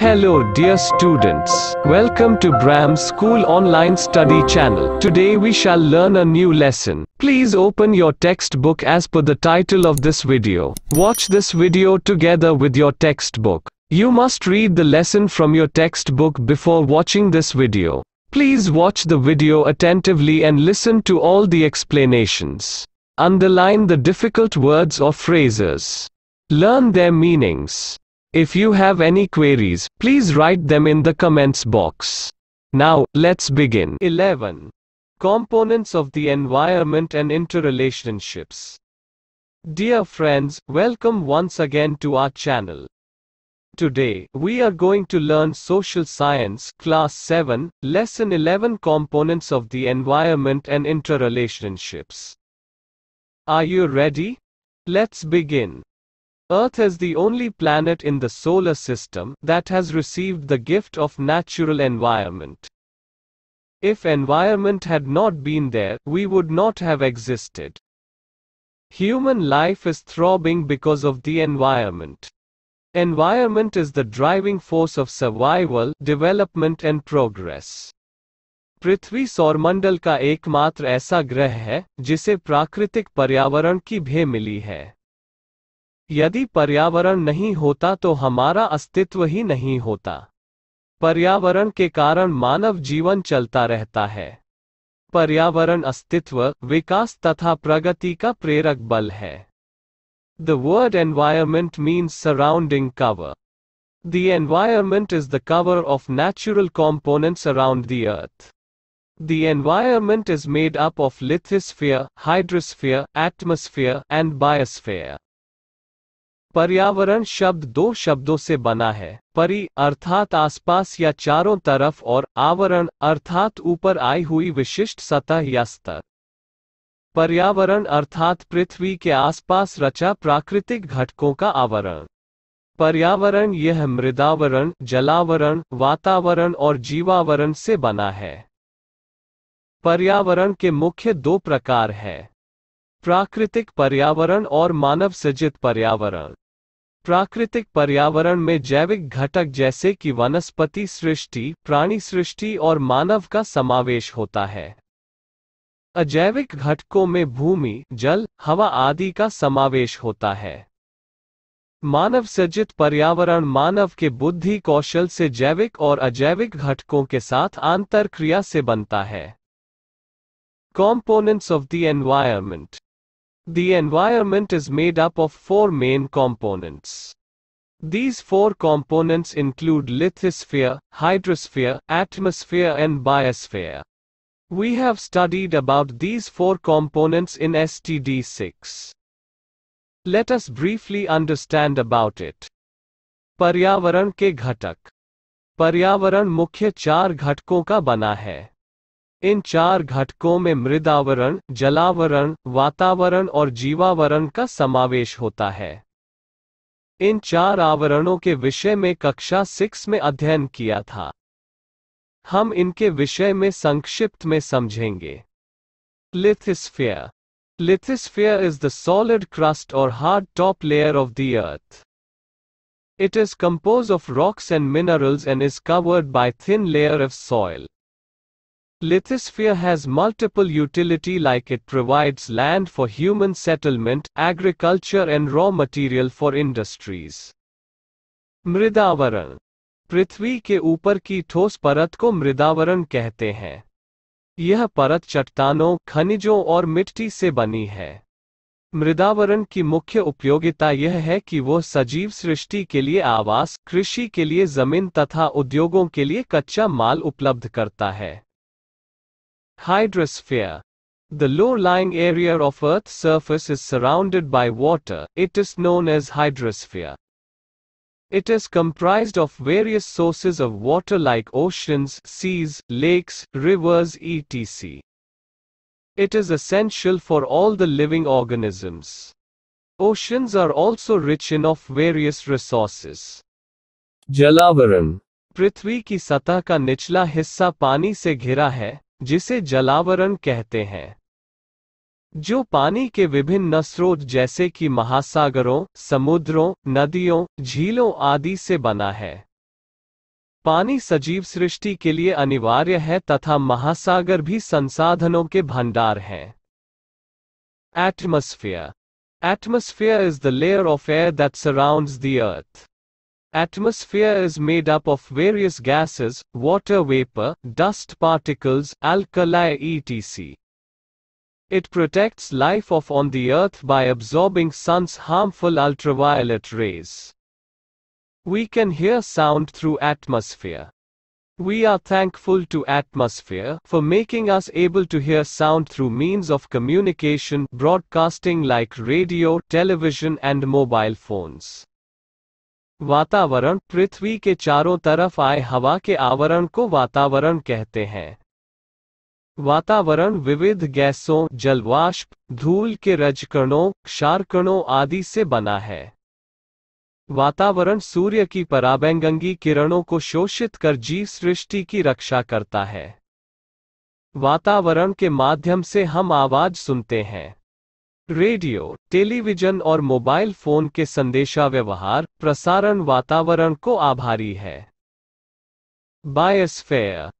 Hello dear students. Welcome to Bram School Online Study Channel. Today we shall learn a new lesson. Please open your textbook as per the title of this video. Watch this video together with your textbook. You must read the lesson from your textbook before watching this video. Please watch the video attentively and listen to all the explanations. Underline the difficult words or phrases. Learn their meanings. If you have any queries, please write them in the comments box. Now, let's begin. 11. Components of the environment and interrelationships. Dear friends, welcome once again to our channel. Today, we are going to learn Social Science, Class 7, Lesson 11 Components of the Environment and Interrelationships. Are you ready? Let's begin. Earth is the only planet in the solar system that has received the gift of natural environment. If environment had not been there, we would not have existed. Human life is throbbing because of the environment. Environment is the driving force of survival, development and progress. पृथ्वी सौरमंडल का एकमात्र ऐसा ग्रह है जिसे प्राकृतिक पर्यावरण की भें मिली है यदि पर्यावरण नहीं होता तो हमारा अस्तित्व ही नहीं होता पर्यावरण के कारण मानव जीवन चलता रहता है पर्यावरण अस्तित्व विकास तथा प्रगति का प्रेरक बल है the word environment means surrounding cover the environment is the cover of natural components around the earth the environment is made up of lithosphere hydrosphere atmosphere and biosphere पर्यावरण शब्द दो शब्दों से बना है परि अर्थात आसपास या चारों तरफ और आवरण अर्थात ऊपर आई हुई विशिष्ट सतह या स्तर पर्यावरण अर्थात पृथ्वी के आसपास रचा प्राकृतिक घटकों का आवरण पर्यावरण यह मृदावरण जलावरण वातावरण और जीवावरण से बना है पर्यावरण के मुख्य दो प्रकार हैं प्राकृतिक पर्यावरण और मानव सृजित पर्यावरण प्राकृतिक पर्यावरण में जैविक घटक जैसे कि वनस्पति सृष्टि प्राणी सृष्टि और मानव का समावेश होता है अजैविक घटकों में भूमि जल हवा आदि का समावेश होता है मानव सृजित पर्यावरण मानव के बुद्धि कौशल से जैविक और अजैविक घटकों के साथ आंतर क्रिया से बनता है components of the environment The environment is made up of four main components. These four components include lithosphere, hydrosphere, atmosphere and biosphere. We have studied about these four components in STD6. Let us briefly understand about it. पर्यावरण के घटक पर्यावरण मुख्य चार घटकों का बना है इन चार घटकों में मृदावरण जलावरण वातावरण और जीवावरण का समावेश होता है इन चार आवरणों के विषय में कक्षा सिक्स में अध्ययन किया था हम इनके विषय में संक्षिप्त में समझेंगे lithosphere lithosphere is the solid crust और hard top layer of the earth it is compose of rocks and minerals and is covered by thin layer of soil Lithosphere has multiple utility like it provides land for human settlement, agriculture and raw material for industries. मृदावरण पृथ्वी के ऊपर की ठोस परत को मृदावरण कहते हैं यह परत चट्टानों खनिजों और मिट्टी से बनी है मृदावरण की मुख्य उपयोगिता यह है कि वह सजीव सृष्टि के लिए आवास कृषि के लिए जमीन तथा उद्योगों के लिए कच्चा माल उपलब्ध करता है Hydrosphere. The low-lying area of Earth's surface is surrounded by water, it is known as hydrosphere. It is comprised of various sources of water like oceans, seas, lakes, rivers etc. It is essential for all the living organisms. Oceans are also rich in of various resources. Jalavaran. Prithvi की सतह का निचला हिस्सा पानी से जिसे जलावरण कहते हैं जो पानी के विभिन्न स्रोत जैसे कि महासागरों समुद्रों नदियों झीलों आदि से बना है पानी सजीव सृष्टि के लिए अनिवार्य है तथा महासागर भी संसाधनों के भंडार हैं atmosphere atmosphere is the layer of air that surrounds the earth Atmosphere is made up of various gases, water vapor, dust particles, alkali etc. It protects life of on the earth by absorbing sun's harmful ultraviolet rays. We can hear sound through atmosphere. We are thankful to atmosphere for making us able to hear sound through means of communication broadcasting like radio, television and mobile phones. वातावरण पृथ्वी के चारों तरफ आए हवा के आवरण को वातावरण कहते हैं वातावरण विविध गैसों जलवाष्प धूल के रजकणों क्षारकणों आदि से बना है वातावरण सूर्य की पराबैंगंगी किरणों को शोषित कर जीव सृष्टि की रक्षा करता है वातावरण के माध्यम से हम आवाज सुनते हैं रेडियो टेलीविजन और मोबाइल फोन के संदेशा व्यवहार प्रसारण वातावरण को आभारी है biosphere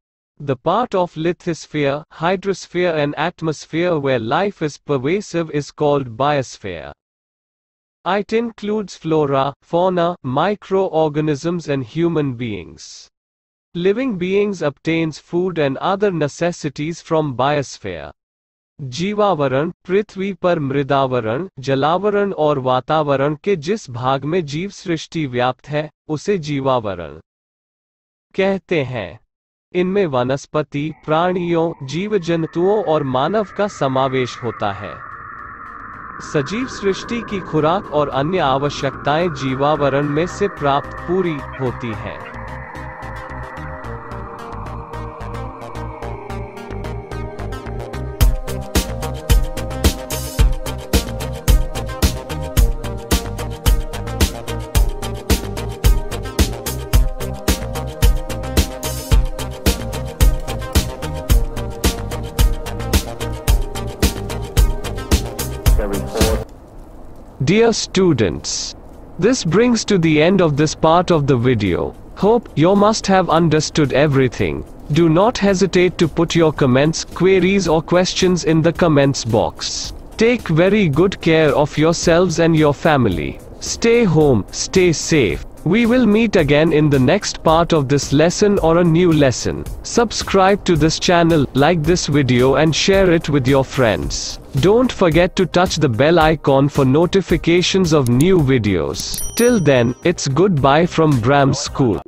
the part of lithosphere hydrosphere and atmosphere way life is pervasive is called biosphere it includes flora fauna micro organisms and human beings living beings obtains food and other necessities from biosphere जीवावरण पृथ्वी पर मृदावरण जलावरण और वातावरण के जिस भाग में जीव सृष्टि व्याप्त है उसे जीवावरण कहते हैं इनमें वनस्पति प्राणियों जीव जंतुओं और मानव का समावेश होता है सजीव सृष्टि की खुराक और अन्य आवश्यकताएं जीवावरण में से प्राप्त पूरी होती हैं Dear students, this brings to the end of this part of the video. Hope you must have understood everything. Do not hesitate to put your comments, queries or questions in the comments box. Take very good care of yourselves and your family. Stay home, stay safe. We will meet again in the next part of this lesson or a new lesson. Subscribe to this channel, like this video and share it with your friends. Don't forget to touch the bell icon for notifications of new videos. Till then, it's goodbye from Bram School.